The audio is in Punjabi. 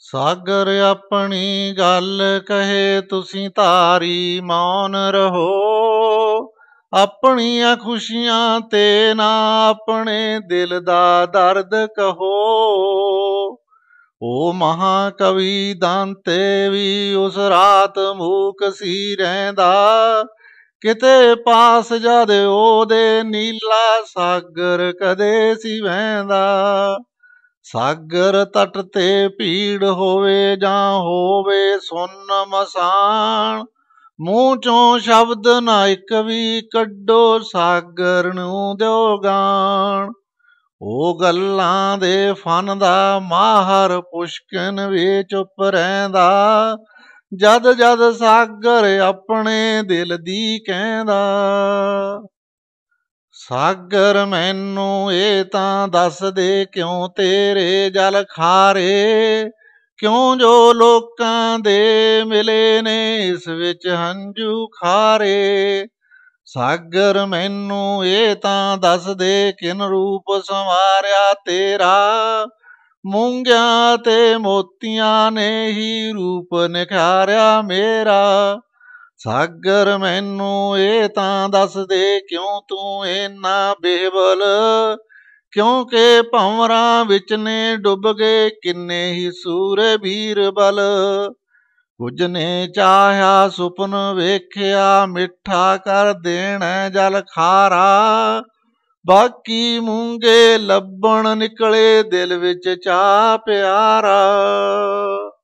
ਸਾਗਰ ਆਪਣੀ ਗੱਲ ਕਹੇ ਤੁਸੀਂ ਧਾਰੀ ਮੌਨ ਰਹੋ ਆਪਣੀਆਂ ਖੁਸ਼ੀਆਂ ਤੇ ਨਾ ਆਪਣੇ ਦਿਲ ਦਾ ਦਰਦ ਕਹੋ ਓ ਮਹਾ ਕਵੀ ਦਾੰਤੇ ਵੀ ਉਸ ਰਾਤ ਮੂਕ ਸੀ ਰਹਿੰਦਾ ਕਿਤੇ ਪਾਸ ਜਦ ਉਹਦੇ ਨੀਲਾ ਸਾਗਰ ਕਦੇ ਸੀ ਵਹਿੰਦਾ ਸਾਗਰ ਤਟ ਤੇ ਭੀੜ ਹੋਵੇ ਜਾਂ ਹੋਵੇ ਸੁੰਨ ਮਸਾਨ ਮੂੰਹ ਚੋਂ ਸ਼ਬਦ ਨਾ ਇੱਕ ਵੀ ਕੱਢੋ ਸਾਗਰ ਨੂੰ ਦਿਓ ਗਾਣ ਉਹ ਗੱਲਾਂ ਦੇ ਫਨ ਦਾ ਮਾਹਰ ਪੁਸ਼ਕਨ ਵੀ ਚੁੱਪ ਰਹਿੰਦਾ ਜਦ ਜਦ ਸਾਗਰ ਆਪਣੇ ਦਿਲ ਦੀ ਕਹਿੰਦਾ ਸਾਗਰ ਮੈਨੂੰ ਇਹ ਤਾਂ ਦੱਸ ਦੇ ਕਿਉਂ ਤੇਰੇ ਜਲ ਖਾਰੇ ਕਿਉਂ ਜੋ ਲੋਕਾਂ ਦੇ ਮਿਲੇ ਨੇ ਇਸ ਵਿੱਚ ਹੰਝੂ ਖਾਰੇ ਸਾਗਰ ਮੈਨੂੰ ਇਹ ਤਾਂ ਦੱਸ ਦੇ ਕਿਨ ਰੂਪ ਸੰਵਾਰਿਆ ਤੇਰਾ ਮੂੰਗਿਆਂ ਤੇ ਮੋਤੀਆਂ ਨੇ ਹੀ ਰੂਪ ਨਿਖਾਰਿਆ ਮੇਰਾ ਸਾਗਰ ਮੈਨੂੰ ਇਹ ਤਾਂ ਦੱਸ ਦੇ ਕਿਉਂ ਤੂੰ ਇੰਨਾ ਬੇਵਲ ਕਿਉਂਕਿ ਭੌਂਰਾਂ ਵਿੱਚ ਨੇ ਡੁੱਬ ਗਏ ਕਿੰਨੇ ਹੀ ਸੂਰੇ ਵੀਰ ਬਲ ਕੁਝ ਨੇ ਚਾਹਿਆ ਸੁਪਨ ਵੇਖਿਆ ਮਿੱਠਾ ਕਰ ਦੇਣਾ ਜਲ ਖਾਰਾ ਬਾਕੀ ਮੂੰਗੇ ਲੱਭਣ ਨਿਕਲੇ ਦਿਲ ਵਿੱਚ ਚਾ ਪਿਆਰਾ